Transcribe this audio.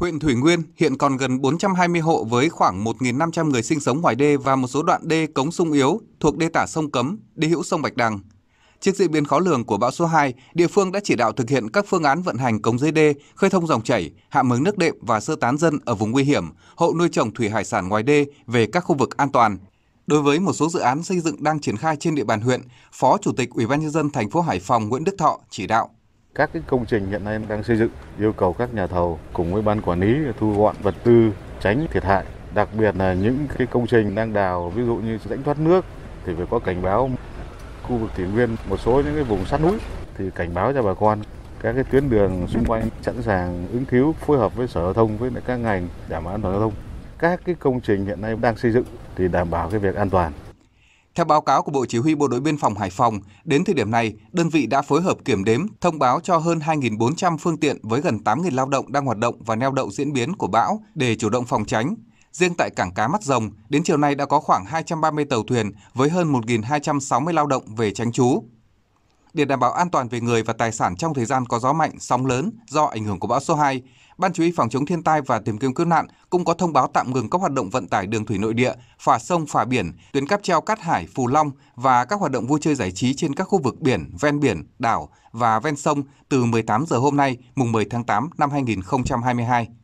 Huyện Thủy Nguyên hiện còn gần 420 hộ với khoảng 1.500 người sinh sống ngoài đê và một số đoạn đê cống sung yếu thuộc đê tả sông Cấm, đê hữu sông Bạch Đằng. Trước diễn biến khó lường của bão số 2, địa phương đã chỉ đạo thực hiện các phương án vận hành cống dưới đê, khơi thông dòng chảy, hạ mứng nước đệm và sơ tán dân ở vùng nguy hiểm, hộ nuôi trồng thủy hải sản ngoài đê về các khu vực an toàn. Đối với một số dự án xây dựng đang triển khai trên địa bàn huyện, Phó Chủ tịch Ủy ban nhân dân thành phố Hải Phòng Nguyễn Đức Thọ chỉ đạo các cái công trình hiện nay đang xây dựng yêu cầu các nhà thầu cùng với ban quản lý thu gọn vật tư tránh thiệt hại. Đặc biệt là những cái công trình đang đào ví dụ như rãnh thoát nước thì phải có cảnh báo khu vực thủy nguyên một số những cái vùng sát núi thì cảnh báo cho bà con các cái tuyến đường xung quanh sẵn sàng ứng cứu phối hợp với sở giao thông với các ngành đảm bảo an toàn giao thông các cái công trình hiện nay đang xây dựng thì đảm bảo cái việc an toàn theo báo cáo của Bộ Chỉ huy Bộ đội Biên phòng Hải Phòng, đến thời điểm này, đơn vị đã phối hợp kiểm đếm, thông báo cho hơn 2.400 phương tiện với gần 8.000 lao động đang hoạt động và neo đậu diễn biến của bão để chủ động phòng tránh. Riêng tại cảng cá Mắt Rồng, đến chiều nay đã có khoảng 230 tàu thuyền với hơn 1.260 lao động về tránh trú. Để đảm bảo an toàn về người và tài sản trong thời gian có gió mạnh, sóng lớn do ảnh hưởng của bão số 2, Ban Chỉ huy phòng chống thiên tai và tìm kiếm cứu nạn cũng có thông báo tạm ngừng các hoạt động vận tải đường thủy nội địa, phà sông, phà biển, tuyến cáp treo Cát Hải, Phù Long và các hoạt động vui chơi giải trí trên các khu vực biển, ven biển, đảo và ven sông từ 18 giờ hôm nay, mùng 10 tháng 8 năm 2022.